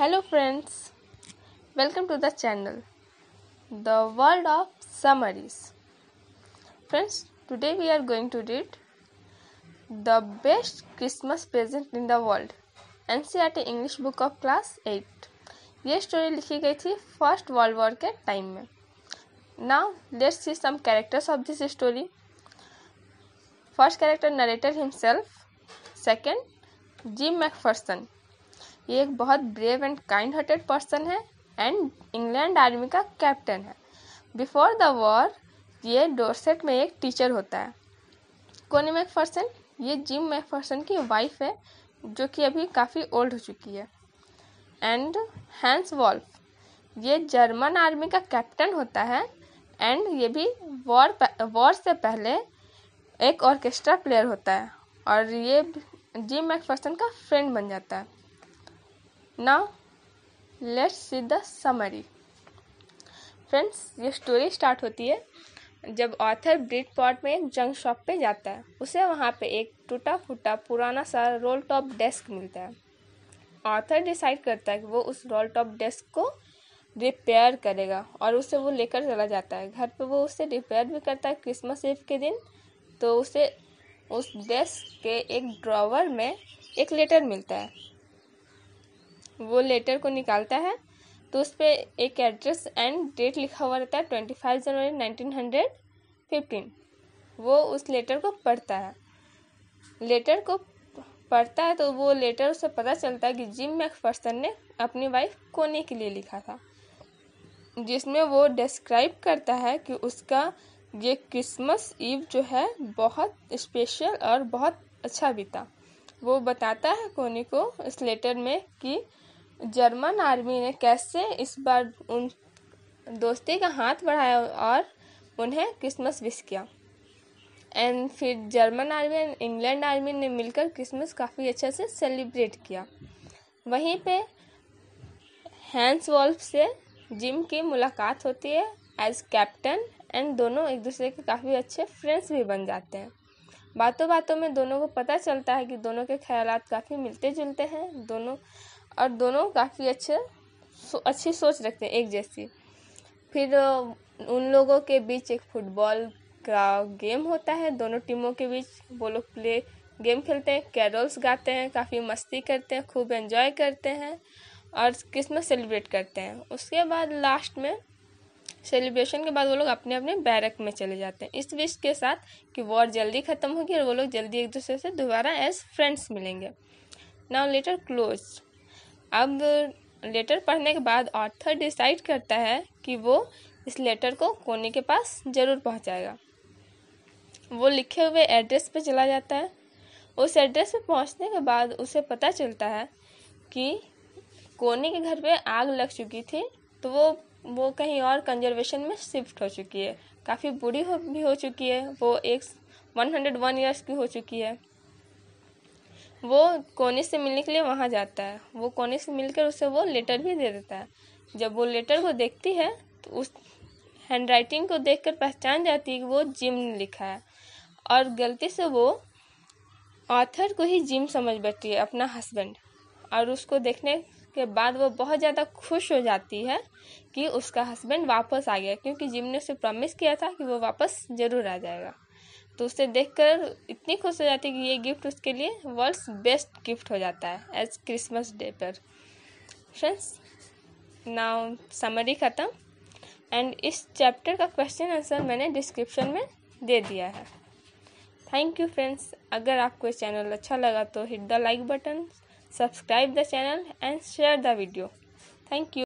Hello, friends, welcome to the channel The World of Summaries. Friends, today we are going to read The Best Christmas Present in the World, an English book of class eight. ये story लिखी गई थी first world war के time में now let's see some characters of this story first character narrator himself second Jim McPherson ये एक बहुत brave and kind hearted person है एंड इंग्लैंड आर्मी का कैप्टन है बिफोर द वॉर ये Dorset में एक टीचर होता है कोनी मैकफर्सन ये जिम मैकफर्सन की वाइफ है जो कि अभी काफ़ी ओल्ड हो चुकी है एंड हैंस वॉल्फ ये जर्मन आर्मी का कैप्टन होता है एंड ये भी वॉर वॉर से पहले एक ऑर्केस्ट्रा प्लेयर होता है और ये जिम मैकफर्सन का फ्रेंड बन जाता है now let's see the summary friends ये स्टोरी स्टार्ट होती है जब ऑथर ब्रिट पॉट में जंग शॉप पे जाता है उसे वहाँ पे एक टूटा फूटा पुराना सा रोल टॉप डेस्क मिलता है ऑथर डिसाइड करता है कि वो उस रोल टॉप डेस्क को रिपेयर करेगा और उसे वो लेकर चला जाता है घर पे वो उसे रिपेयर भी करता है क्रिसमस ईव के दिन तो उसे उस डेस्क के एक ड्रॉवर में एक लेटर मिलता है वो लेटर को निकालता है तो उस पर एक एड्रेस एंड डेट लिखा हुआ रहता है ट्वेंटी फाइव जनवरी नाइनटीन हंड्रेड फिफ्टीन वो उस लेटर को पढ़ता है लेटर को पढ़ता है तो वो लेटर उसे पता चलता है कि जिम मैकफर्सन ने अपनी वाइफ कोने के लिए लिखा था जिसमें वो डिस्क्राइब करता है कि उसका ये क्रिसमस ईव जो है बहुत स्पेशल और बहुत अच्छा बीता वो बताता है कोने को इस लेटर में कि जर्मन आर्मी ने कैसे इस बार उन दोस्ती का हाथ बढ़ाया और उन्हें क्रिसमस विश किया एंड फिर German army and England army ने मिलकर क्रिसमस काफ़ी अच्छे से सेलिब्रेट किया वहीं पे हैंस वॉल्फ से जिम की मुलाकात होती है एज कैप्टन एंड दोनों एक दूसरे के काफ़ी अच्छे फ्रेंड्स भी बन जाते हैं बातों बातों में दोनों को पता चलता है कि दोनों के ख्याल काफ़ी मिलते जुलते हैं दोनों और दोनों काफ़ी अच्छे अच्छी सोच रखते हैं एक जैसी फिर उन लोगों के बीच एक फुटबॉल का गेम होता है दोनों टीमों के बीच वो लोग प्ले गेम खेलते हैं कैरोल्स गाते हैं काफ़ी मस्ती करते हैं खूब एंजॉय करते हैं और क्रिसमस सेलिब्रेट करते हैं उसके बाद लास्ट में सेलिब्रेशन के बाद वो लोग अपने अपने बैरक में चले जाते हैं इस विश के साथ कि वॉर जल्दी ख़त्म होगी और वो लोग जल्दी एक दूसरे से दोबारा एज फ्रेंड्स मिलेंगे नाउ लेटर क्लोज अब लेटर पढ़ने के बाद ऑथर डिसाइड करता है कि वो इस लेटर को कोने के पास ज़रूर पहुंचाएगा वो लिखे हुए एड्रेस पर चला जाता है उस एड्रेस पर पहुंचने के बाद उसे पता चलता है कि कोने के घर पे आग लग चुकी थी तो वो वो कहीं और कंजर्वेशन में शिफ्ट हो चुकी है काफ़ी बुरी हो भी हो चुकी है वो एक वन हंड्रेड वन ईयर्स की हो चुकी है वो कोने से मिलने के लिए वहाँ जाता है वो कोने से मिलकर उसे वो लेटर भी दे देता है जब वो लेटर को देखती है तो उस हैंड राइटिंग को देख कर पहचान जाती है कि वो जिम ने लिखा है और गलती से वो ऑथर को ही जिम समझ बैठती है अपना हस्बैंड और उसको देखने के बाद वो बहुत ज़्यादा खुश हो जाती है कि उसका हस्बैंड वापस आ गया क्योंकि जिम ने उसे प्रॉमिस किया था कि वो वापस ज़रूर आ जाएगा तो उसे देखकर इतनी खुश हो जाती है कि ये गिफ्ट उसके लिए वर्ल्ड्स बेस्ट गिफ्ट हो जाता है एज क्रिसमस डे पर फ्रेंड्स नाउ समरी ख़त्म एंड इस चैप्टर का क्वेश्चन आंसर मैंने डिस्क्रिप्शन में दे दिया है थैंक यू फ्रेंड्स अगर आपको ये चैनल अच्छा लगा तो hit the like button subscribe the channel and share the video thank you